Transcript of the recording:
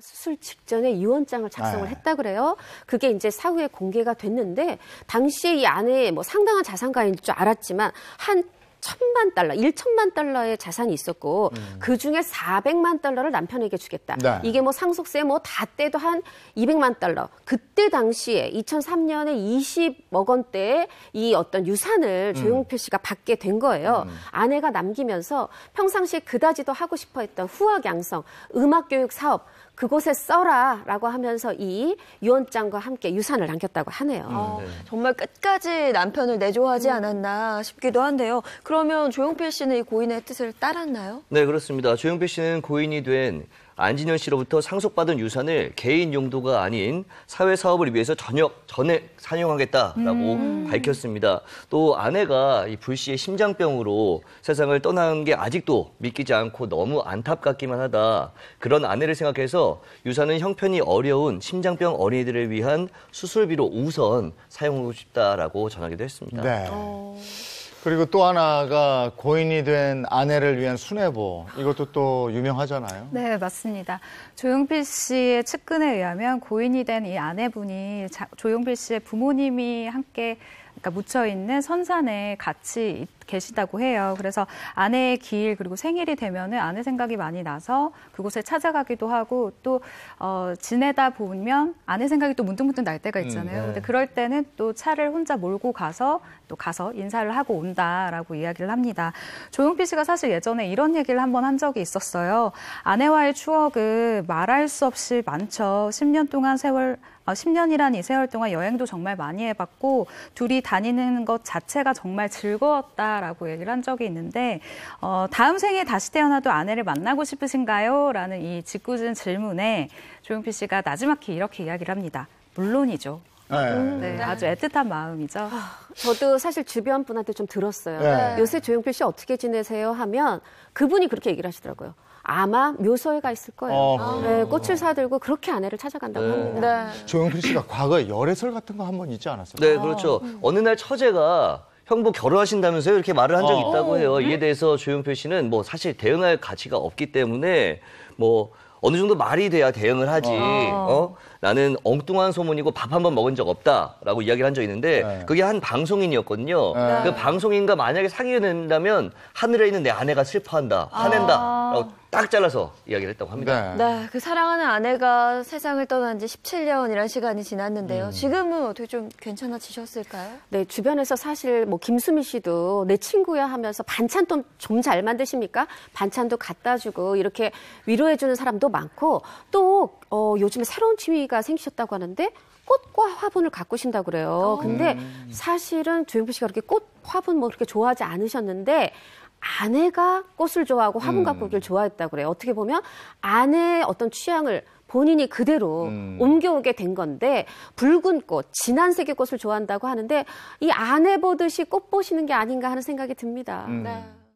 수술 직전에 유언장을 작성을 네. 했다 그래요. 그게 이제 사후에 공개가 됐는데 당시에 이 아내의 뭐 상당한 자산가인 줄 알았지만 한 천만 달러, 일천만 달러의 자산이 있었고 음. 그 중에 사백만 달러를 남편에게 주겠다. 네. 이게 뭐 상속세 뭐다 떼도 한 이백만 달러. 그때 당시에 2003년에 20억 원대의 이 어떤 유산을 음. 조용필 씨가 받게 된 거예요. 음. 아내가 남기면서 평상시에 그다지도 하고 싶어 했던 후학 양성, 음악 교육 사업 그곳에 써라라고 하면서 이 유언장과 함께 유산을 남겼다고 하네요. 아, 정말 끝까지 남편을 내조하지 음. 않았나 싶기도 한데요. 그럼 그러면 조용필 씨는 이 고인의 뜻을 따랐나요? 네, 그렇습니다. 조용필 씨는 고인이 된 안진현 씨로부터 상속받은 유산을 개인 용도가 아닌 사회 사업을 위해서 전역 전액 사용하겠다라고 음. 밝혔습니다. 또 아내가 이불 씨의 심장병으로 세상을 떠난 게 아직도 믿기지 않고 너무 안타깝기만 하다. 그런 아내를 생각해서 유산은 형편이 어려운 심장병 어린이들을 위한 수술비로 우선 사용하고 싶다라고 전하기도 했습니다. 네. 어... 그리고 또 하나가 고인이 된 아내를 위한 순뇌보 이것도 또 유명하잖아요. 네 맞습니다. 조용필 씨의 측근에 의하면 고인이 된 이 아내분이 조용필 씨의 부모님이 함께 그까 그러니까 묻혀 있는 선산에 같이 계시다고 해요. 그래서 아내의 길 그리고 생일이 되면은 아내 생각이 많이 나서 그곳에 찾아가기도 하고 또 어, 지내다 보면 아내 생각이 또 문득문득 날 때가 음, 있잖아요. 음, 네. 근데 그럴 때는 또 차를 혼자 몰고 가서 또 가서 인사를 하고 온다라고 이야기를 합니다. 조용필 씨가 사실 예전에 이런 얘기를 한 번 한 적이 있었어요. 아내와의 추억은 말할 수 없이 많죠. 10년 동안 세월 10년이란 아, 이 세월 동안 여행도 정말 많이 해봤고 둘이 다니는 것 자체가 정말 즐거웠다라고 얘기를 한 적이 있는데 어, 다음 생에 다시 태어나도 아내를 만나고 싶으신가요? 라는 이 짓궂은 질문에 조용필 씨가 나지막히 이렇게 이야기를 합니다. 물론이죠. 네. 네. 음. 아주 애틋한 마음이죠. 아, 저도 사실 주변 분한테 좀 들었어요. 네. 요새 조용필 씨 어떻게 지내세요 하면 그분이 그렇게 얘기를 하시더라고요. 아마 묘소에가 있을 거예요. 어. 네, 꽃을 사들고 그렇게 아내를 찾아간다고 네. 합니다. 네. 조영필 씨가 과거에 열애설 같은 거 한 번 있지 않았어요? 네, 그렇죠. 어느 날 처제가 형부 결혼하신다면서요? 이렇게 말을 한 적이 어. 있다고 해요. 네. 이에 대해서 조용필 씨는 뭐 사실 대응할 가치가 없기 때문에 뭐 어느 정도 말이 돼야 대응을 하지. 어? 어? 나는 엉뚱한 소문이고 밥 한 번 먹은 적 없다라고 이야기를 한 적이 있는데 네. 그게 한 방송인이었거든요. 네. 그 방송인과 만약에 상의가 된다면 하늘에 있는 내 아내가 슬퍼한다, 화낸다라고 아. 딱 잘라서 이야기를 했다고 합니다. 네. 네, 그 사랑하는 아내가 세상을 떠난 지 17년이라는 시간이 지났는데요. 음. 지금은 어떻게 좀 괜찮아지셨을까요? 네, 주변에서 사실 뭐 김수미 씨도 내 친구야 하면서 반찬 좀잘 만드십니까? 반찬도 갖다 주고 이렇게 위로해주는 사람도 많고 또 어, 요즘에 새로운 취미가 생기셨다고 하는데 꽃과 화분을 가꾸신다고 그래요. 어. 근데 음. 사실은 조영필 씨가 그렇게 꽃, 화분 뭐 그렇게 좋아하지 않으셨는데 아내가 꽃을 좋아하고 화분 가꾸기를 음. 좋아했다 고 그래요. 어떻게 보면 아내의 어떤 취향을 본인이 그대로 음. 옮겨오게 된 건데 붉은 꽃, 진한 색의 꽃을 좋아한다고 하는데 이 아내 보듯이 꽃 보시는 게 아닌가 하는 생각이 듭니다. 음. 네.